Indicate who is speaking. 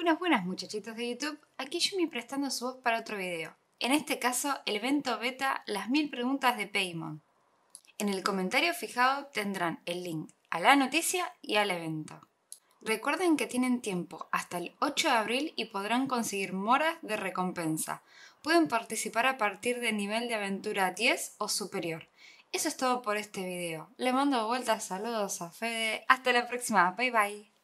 Speaker 1: Buenas, buenas muchachitos de YouTube, aquí Yumi prestando su voz para otro video. En este caso, el evento Beta, las mil preguntas de Paymon. En el comentario fijado tendrán el link a la noticia y al evento. Recuerden que tienen tiempo hasta el 8 de abril y podrán conseguir moras de recompensa. Pueden participar a partir de nivel de aventura 10 o superior. Eso es todo por este video. Le mando vueltas, saludos a Fede. Hasta la próxima. Bye bye.